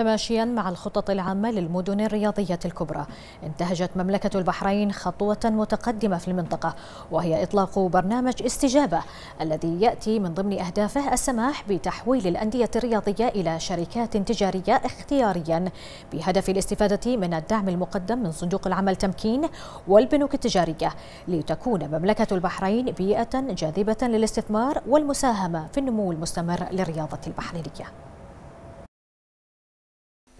متماشيا مع الخطط العامة للمدن الرياضية الكبرى انتهجت مملكة البحرين خطوة متقدمة في المنطقة وهي إطلاق برنامج استجابة الذي يأتي من ضمن أهدافه السماح بتحويل الأندية الرياضية إلى شركات تجارية اختياريا بهدف الاستفادة من الدعم المقدم من صندوق العمل تمكين والبنوك التجارية لتكون مملكة البحرين بيئة جاذبة للاستثمار والمساهمة في النمو المستمر للرياضة البحرينية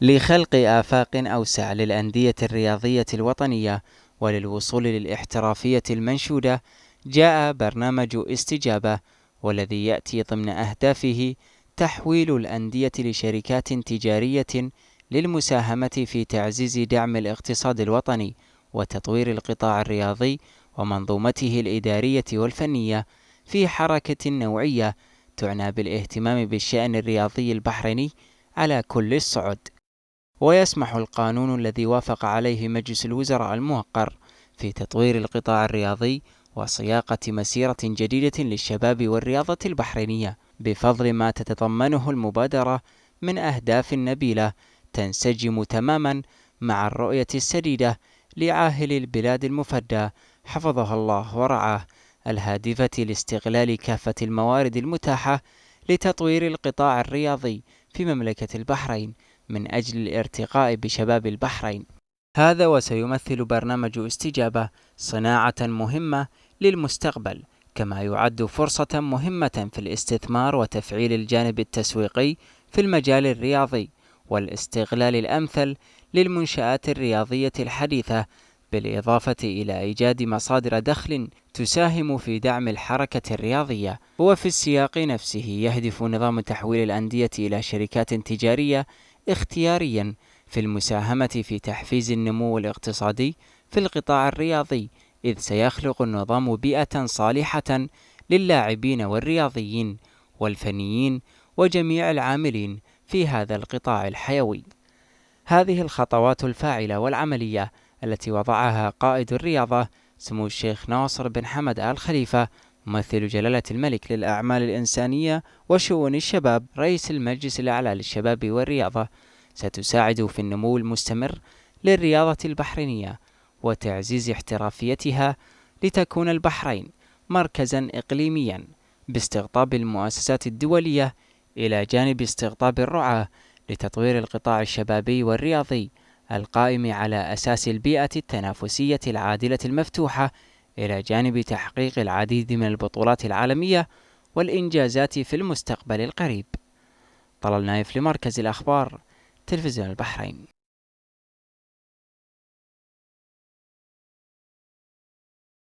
لخلق آفاق أوسع للأندية الرياضية الوطنية وللوصول للاحترافية المنشودة جاء برنامج استجابة والذي يأتي ضمن أهدافه تحويل الأندية لشركات تجارية للمساهمة في تعزيز دعم الاقتصاد الوطني وتطوير القطاع الرياضي ومنظومته الإدارية والفنية في حركة نوعية تعنى بالاهتمام بالشأن الرياضي البحريني على كل الصعد ويسمح القانون الذي وافق عليه مجلس الوزراء الموقر في تطوير القطاع الرياضي وصياغة مسيرة جديدة للشباب والرياضة البحرينية بفضل ما تتضمنه المبادرة من أهداف نبيلة تنسجم تماما مع الرؤية السديدة لعاهل البلاد المفدى حفظها الله ورعاه الهادفة لاستغلال كافة الموارد المتاحة لتطوير القطاع الرياضي في مملكة البحرين من أجل الارتقاء بشباب البحرين هذا وسيمثل برنامج استجابة صناعة مهمة للمستقبل كما يعد فرصة مهمة في الاستثمار وتفعيل الجانب التسويقي في المجال الرياضي والاستغلال الأمثل للمنشآت الرياضية الحديثة بالإضافة إلى إيجاد مصادر دخل تساهم في دعم الحركة الرياضية وفي السياق نفسه يهدف نظام تحويل الأندية إلى شركات تجارية اختياريا في المساهمة في تحفيز النمو الاقتصادي في القطاع الرياضي إذ سيخلق النظام بيئة صالحة للاعبين والرياضيين والفنيين وجميع العاملين في هذا القطاع الحيوي هذه الخطوات الفاعلة والعملية التي وضعها قائد الرياضة سمو الشيخ ناصر بن حمد آل خليفة ممثل جلالة الملك للأعمال الإنسانية وشؤون الشباب رئيس المجلس الأعلى للشباب والرياضة ستساعد في النمو المستمر للرياضة البحرينية وتعزيز احترافيتها لتكون البحرين مركزا إقليميا باستقطاب المؤسسات الدولية إلى جانب استقطاب الرعاة لتطوير القطاع الشبابي والرياضي القائم على أساس البيئة التنافسية العادلة المفتوحة إلى جانب تحقيق العديد من البطولات العالمية والإنجازات في المستقبل القريب طلال نايف لمركز الأخبار تلفزيون البحرين